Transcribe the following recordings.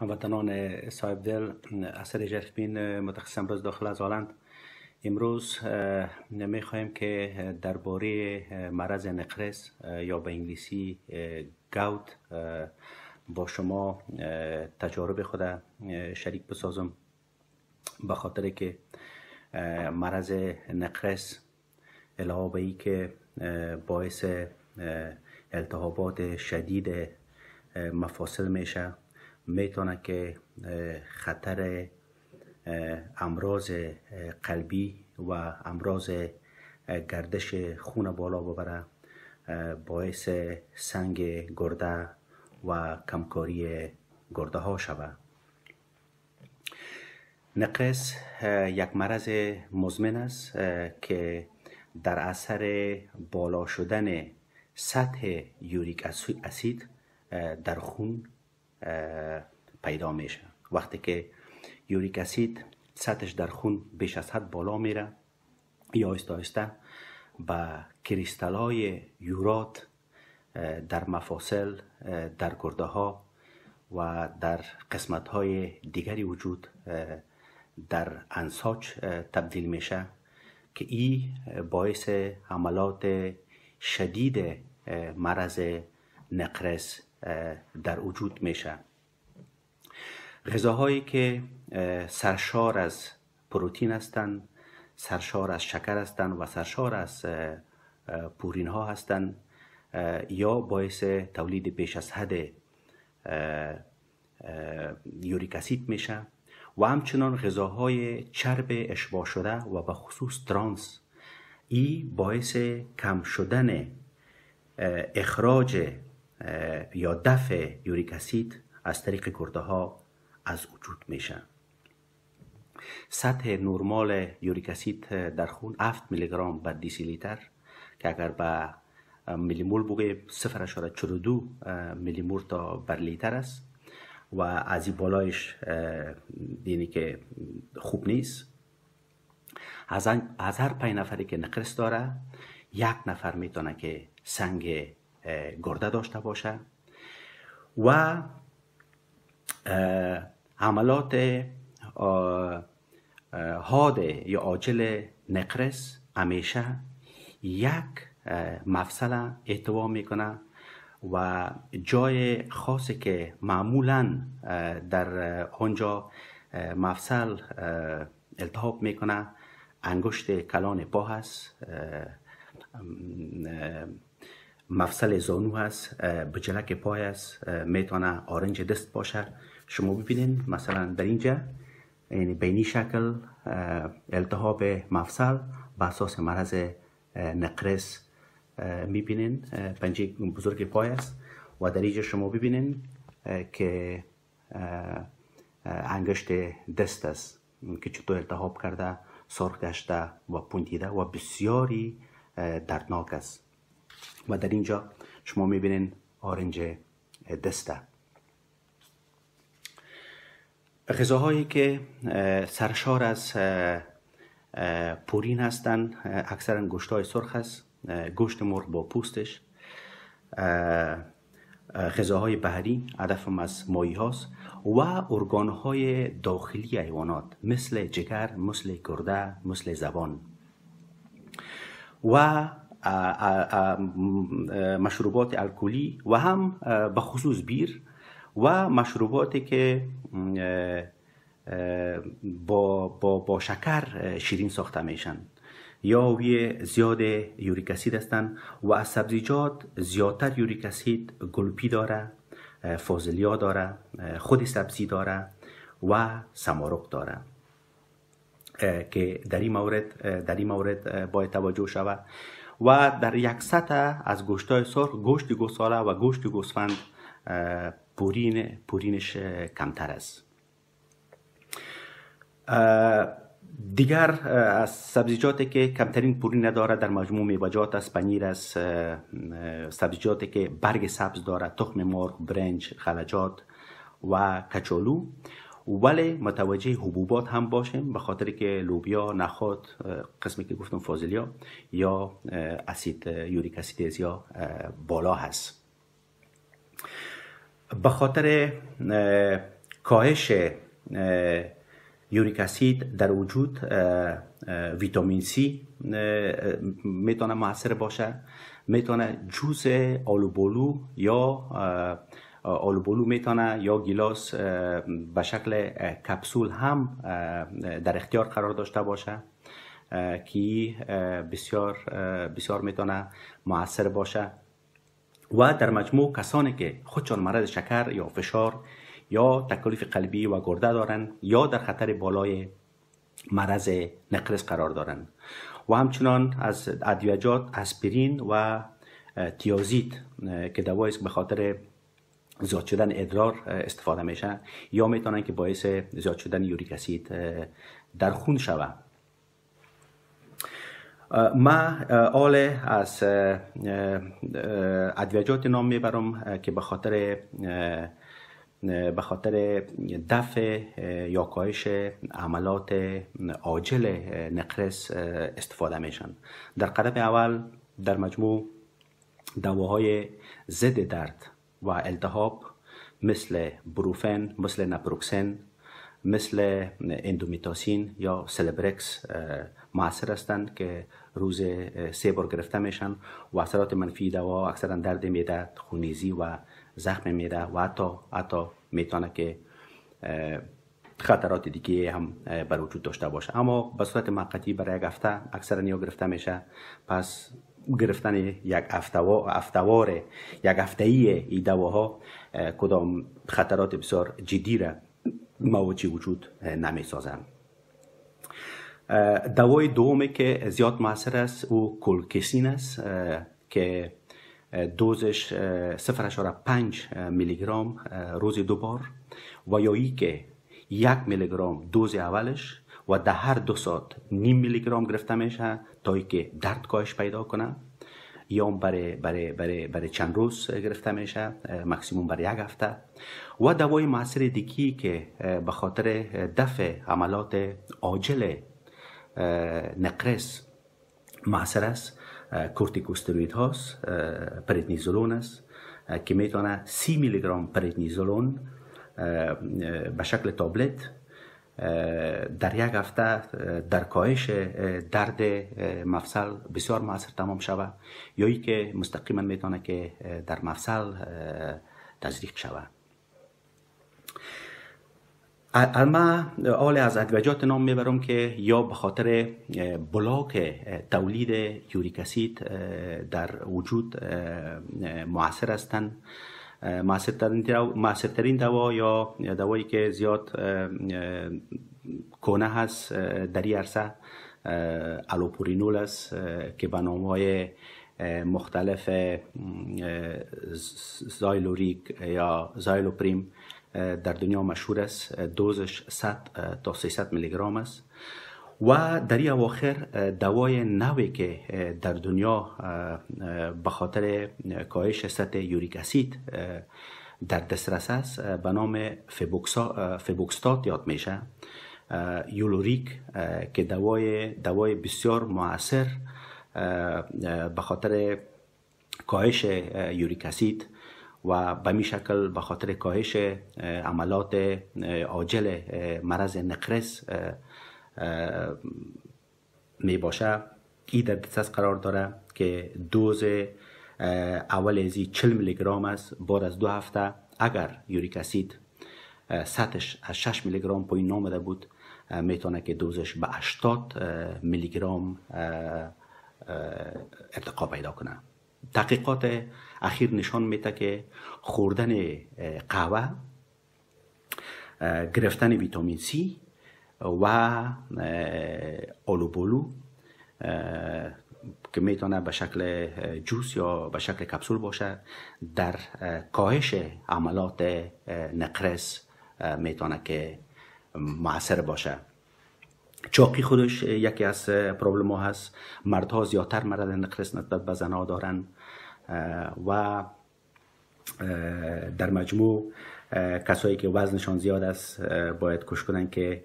هموطنان صاحب دل اثر جرفبین متخصص امروز داخل از آلند امروز می خواهیم که درباره مرض نقرس یا به انگلیسی گاوت با شما تجارب خود شریک بسازم به خاطر که مرض نقرس علاوه ای که باعث التهابات شدید مفاصل میشه میتونه که خطر امراض قلبی و امراض گردش خون بالا ببره باعث سنگ گرده و کمکاری گرده ها شوه نقص یک مرض مزمن است که در اثر بالا شدن سطح یوریک اسید در خون پیدا میشه وقتی که یوریک اسید سطحش در خون بیش از حد بالا میره یا آهسته با به کریستالای یورات در مفاصل در گرده ها و در قسمت های دیگری وجود در انساچ تبدیل میشه که ای باعث حملات شدید مرض نقرس در وجود میشه غذاهایی که سرشار از پروتین هستند سرشار از شکر هستند و سرشار از پورین ها هستند یا باعث تولید بیش از حد یوریک میشه و همچنان غذاهای چرب اشباه شده و به خصوص ترانس ای باعث کم شدن اخراج یا دفع یوریک اسید از طریق گرده ها از وجود میشه سطح نرمال یوریک اسید در خون 7 میلی گرم بر دیسی لیتر که اگر به میلی مول صفر 0.42 میلی مول تا بر لیتر است و از این بالایش دینی که خوب نیست از, هر پنج نفری که نقرس داره یک نفر میتونه که سنگ گرده داشته باشه و عملات حاد یا عاجل نقرس همیشه یک مفصل احتوا میکنه و جای خاصی که معمولا در آنجا مفصل التحاب میکنه انگشت کلان پا هست مفصل زانو هست بجلک پای هست، میتونه آرنج دست باشه شما ببینید مثلا در اینجا یعنی بینی شکل التهاب مفصل به اساس مرض نقرس میبینین پنجه بزرگ پای است و در اینجا شما ببینین که انگشت دست است که چطور التهاب کرده سرخ گشته و پوندیده و بسیاری دردناک است و در اینجا شما میبینین آرنج دسته غذاهایی که سرشار از پورین هستن اکثرا گوشت های سرخ است گوشت مرغ با پوستش غذاهای بحری هدفم از مایی هاست و ارگان های داخلی حیوانات مثل جگر مثل گرده مثل زبان و مشروبات الکلی و هم به خصوص بیر و مشروباتی که با, با, شکر شیرین ساخته میشن یا زیاد یوریک اسید هستن و از سبزیجات زیادتر یوریک گلپی داره فازلیا داره خود سبزی داره و سمارق داره که در این مورد در مورد باید توجه شود و در یک سطح از های سرخ گوشت گوساله و گوشت گوسفند پورین پورینش کمتر است دیگر از سبزیجاتی که کمترین پورین نداره در مجموع میوه‌جات است پنیر است سبزیجاتی که برگ سبز داره تخم مرغ برنج خلجات و کچالو ولی متوجه حبوبات هم باشیم به خاطر که لوبیا نخود قسمی که گفتم فازلیا یا اسید یوریک اسید بالا هست به خاطر کاهش یوریک اسید در وجود ویتامین سی میتونه موثر باشه میتونه جوز آلوبولو یا بولو میتونه یا گیلاس به شکل کپسول هم در اختیار قرار داشته باشه که بسیار بسیار میتونه موثر باشه و در مجموع کسانی که خودشان مرض شکر یا فشار یا تکلیف قلبی و گرده دارن یا در خطر بالای مرض نقرس قرار دارن و همچنان از ادویجات اسپرین و تیازیت که دوایی به خاطر زیاد شدن ادرار استفاده میشه یا میتونن که باعث زیاد شدن یوریک اسید در خون شوه ما آل از ادویجات نام میبرم که به خاطر به خاطر دفع یا کاهش عملات عاجل نقرس استفاده میشن در قدم اول در مجموع دواهای ضد درد و التهاب مثل بروفن مثل نپروکسن مثل اندومیتاسین یا سلبرکس معصر هستند که روز سه بار گرفته میشن و اثرات منفی دوا اکثرا درد میده خونیزی و زخم میده و حتی حتی میتونه که خطرات دیگه هم بر وجود داشته باشه اما به صورت موقتی برای یک هفته اکثرا یا گرفته میشه پس گرفتن یک افتوار یک هفته ای دواها کدام خطرات بسیار جدی را مواجه وجود نمی سازند دوای دومی که زیاد مؤثر است او کلکسین است که دوزش 0.5 میلی گرم روز دو بار و یا ای که یک میلی گرم دوز اولش و در هر دو ساعت نیم میلی گرم گرفته میشه تا که درد کاهش پیدا کنه یا برای, برای, برای, برای چند روز گرفته میشه مکسیموم برای یک هفته و دوای معصر دیکی که به خاطر دفع عملات عاجل نقرس معصر است کورتیکوستروید هاست است که میتونه سی میلی گرم پردنیزولون به شکل تابلت در یک هفته در کاهش درد مفصل بسیار موثر تمام شود یا ای که مستقیما میتونه که در مفصل تزریق شود اما آل از ادویجات نام میبرم که یا به خاطر بلاک تولید یوریک در وجود موثر هستند ترین دوا یا دوایی که زیاد کنه هست در این عرصه الوپورینول است که به های مختلف زایلوریک یا زایلوپریم در دنیا مشهور است دوزش 100 تا 300 میلی گرام است و در این اواخر دوای نوی که در دنیا به خاطر کاهش سطح یوریک اسید در دسترس است به نام فبوکستات یاد میشه یولوریک که دوای دوای بسیار موثر به خاطر کاهش یوریک اسید و به می شکل به خاطر کاهش عملات عاجل مرض نقرس می باشه ای در دسترس قرار داره که دوز اول ازی 40 میلی گرام است بار از دو هفته اگر یوریک اسید سطحش از 6 میلی گرام پایین نامده بود میتونه که دوزش به 80 میلی گرام ارتقا پیدا کنه تحقیقات اخیر نشان میده که خوردن قهوه گرفتن ویتامین C و آلوبولو که میتونه به شکل جوس یا به شکل کپسول باشه در کاهش عملات نقرس میتونه که معصر باشه چاقی خودش یکی از پرابلم ها هست مردها زیادتر مرد نقرس نسبت به زنها دارن و در مجموع کسایی که وزنشان زیاد است باید کش کنن که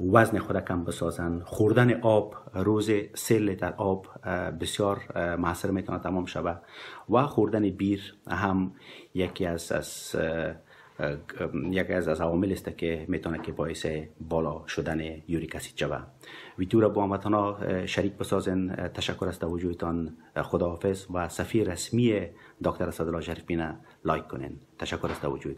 وزن خود کم بسازن خوردن آب روز سه لیتر آب بسیار موثر میتونه تمام شود و خوردن بیر هم یکی از از یکی از از عوامل است که میتونه که باعث بالا شدن یوریک اسید شوه ویدیو را با هموطنا شریک بسازن تشکر از وجودتان خداحافظ و سفیر رسمی دکتر اسدالله لایک کنین تشکر است از وجودتان.